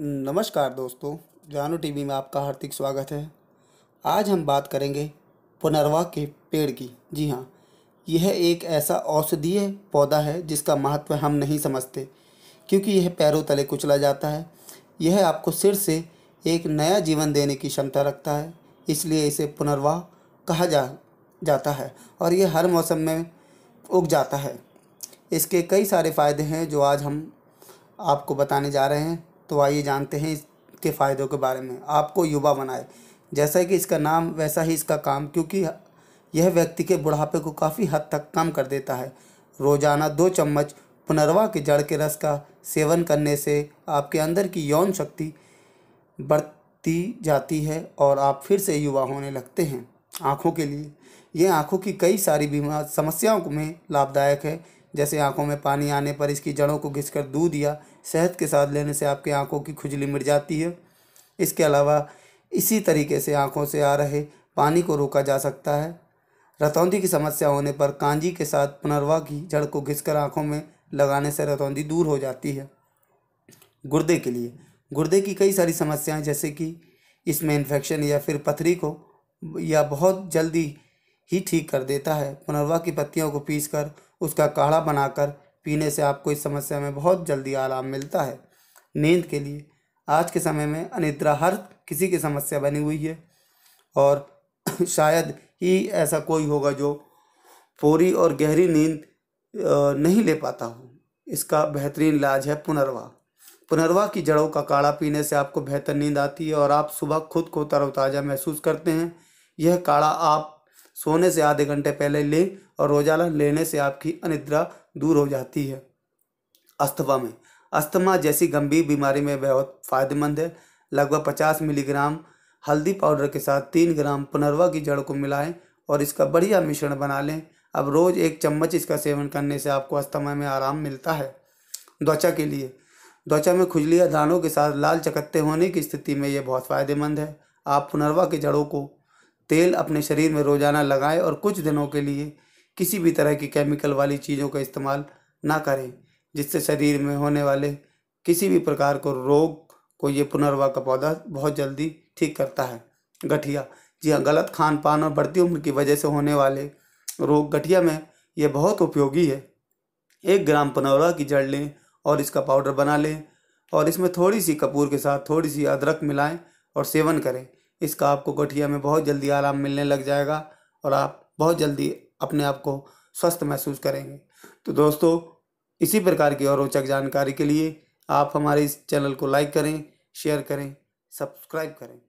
नमस्कार दोस्तों जानू टीवी में आपका हार्दिक स्वागत है आज हम बात करेंगे पुनर्वा के पेड़ की जी हाँ यह एक ऐसा औषधीय पौधा है जिसका महत्व हम नहीं समझते क्योंकि यह पैरों तले कुचला जाता है यह आपको सिर से एक नया जीवन देने की क्षमता रखता है इसलिए इसे पुनर्वाह कहा जा जाता है और यह हर मौसम में उग जाता है इसके कई सारे फ़ायदे हैं जो आज हम आपको बताने जा रहे हैं तो आइए जानते हैं इसके फ़ायदों के बारे में आपको युवा बनाए जैसा कि इसका नाम वैसा ही इसका काम क्योंकि यह व्यक्ति के बुढ़ापे को काफ़ी हद तक कम कर देता है रोज़ाना दो चम्मच पुनर्वा के जड़ के रस का सेवन करने से आपके अंदर की यौन शक्ति बढ़ती जाती है और आप फिर से युवा होने लगते हैं आँखों के लिए यह आँखों की कई सारी बीमार समस्याओं में लाभदायक है जैसे आंखों में पानी आने पर इसकी जड़ों को घिसकर दूध या शहद के साथ लेने से आपकी आंखों की खुजली मिट जाती है इसके अलावा इसी तरीके से आंखों से आ रहे पानी को रोका जा सकता है रतौंधी की समस्या होने पर कांजी के साथ पुनर्वा की जड़ को घिसकर आंखों में लगाने से रतौंधी दूर हो जाती है गुर्दे के लिए गुर्दे की कई सारी समस्याएं जैसे कि इसमें इन्फेक्शन या फिर पथरी को या बहुत जल्दी ही ठीक कर देता है पुनर्वा की पत्तियों को पीसकर उसका काढ़ा बनाकर पीने से आपको इस समस्या में बहुत जल्दी आराम मिलता है नींद के लिए आज के समय में अनिद्रा हर किसी की समस्या बनी हुई है और शायद ही ऐसा कोई होगा जो पूरी और गहरी नींद नहीं ले पाता हो इसका बेहतरीन इलाज है पुनर्वा पुनर्वा की जड़ों का काढ़ा पीने से आपको बेहतर नींद आती है और आप सुबह खुद को तरोताज़ा महसूस करते हैं यह काढ़ा आप सोने से आधे घंटे पहले लें और रोजाना लेने से आपकी अनिद्रा दूर हो जाती है अस्थमा में अस्थमा जैसी गंभीर बीमारी में बहुत फायदेमंद है लगभग पचास मिलीग्राम हल्दी पाउडर के साथ तीन ग्राम पुनर्वा की जड़ को मिलाएं और इसका बढ़िया मिश्रण बना लें अब रोज़ एक चम्मच इसका सेवन करने से आपको अस्थमा में आराम मिलता है त्वचा के लिए त्वचा में खुजली या दानों के साथ लाल चकत्ते होने की स्थिति में यह बहुत फ़ायदेमंद है आप पुनर्वा की जड़ों को तेल अपने शरीर में रोजाना लगाएं और कुछ दिनों के लिए किसी भी तरह की केमिकल वाली चीज़ों का इस्तेमाल ना करें जिससे शरीर में होने वाले किसी भी प्रकार को रोग को ये पुनर्वा का पौधा बहुत जल्दी ठीक करता है गठिया जी हाँ गलत खान पान और बढ़ती उम्र की वजह से होने वाले रोग गठिया में ये बहुत उपयोगी है एक ग्राम पुनर्वा की जड़ लें और इसका पाउडर बना लें और इसमें थोड़ी सी कपूर के साथ थोड़ी सी अदरक मिलाएं और सेवन करें इसका आपको गठिया में बहुत जल्दी आराम मिलने लग जाएगा और आप बहुत जल्दी अपने आप को स्वस्थ महसूस करेंगे तो दोस्तों इसी प्रकार की और रोचक जानकारी के लिए आप हमारे इस चैनल को लाइक करें शेयर करें सब्सक्राइब करें